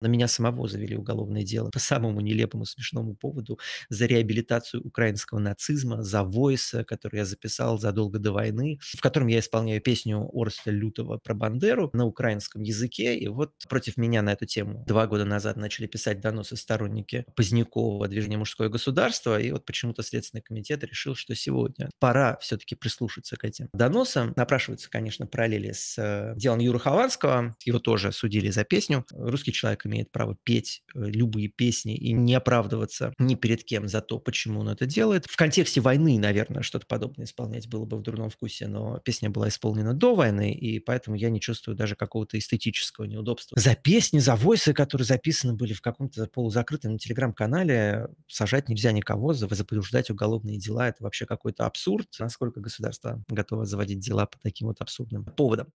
На меня самого завели уголовное дело по самому нелепому смешному поводу за реабилитацию украинского нацизма, за войса, который я записал задолго до войны, в котором я исполняю песню Орста Лютова про Бандеру на украинском языке. И вот против меня на эту тему два года назад начали писать доносы сторонники Позднякова движения «Мужское государство». И вот почему-то Следственный комитет решил, что сегодня пора все-таки прислушаться к этим доносам. Напрашиваются, конечно, параллели с э, делом Юра Хованского. Его тоже судили за песню. Русский человек имеет право петь э, любые песни и не оправдываться ни перед кем за то, почему он это делает. В контексте войны, наверное, что-то подобное исполнять было бы в дурном вкусе, но песня была исполнена до войны, и поэтому я не чувствую даже какого-то эстетического неудобства. За песни, за войсы, которые записаны были в каком-то полузакрытом телеграм-канале, сажать нельзя никого, запруждать уголовные дела, это вообще какой-то абсурд, насколько государство готово заводить дела по таким вот абсурдным поводам.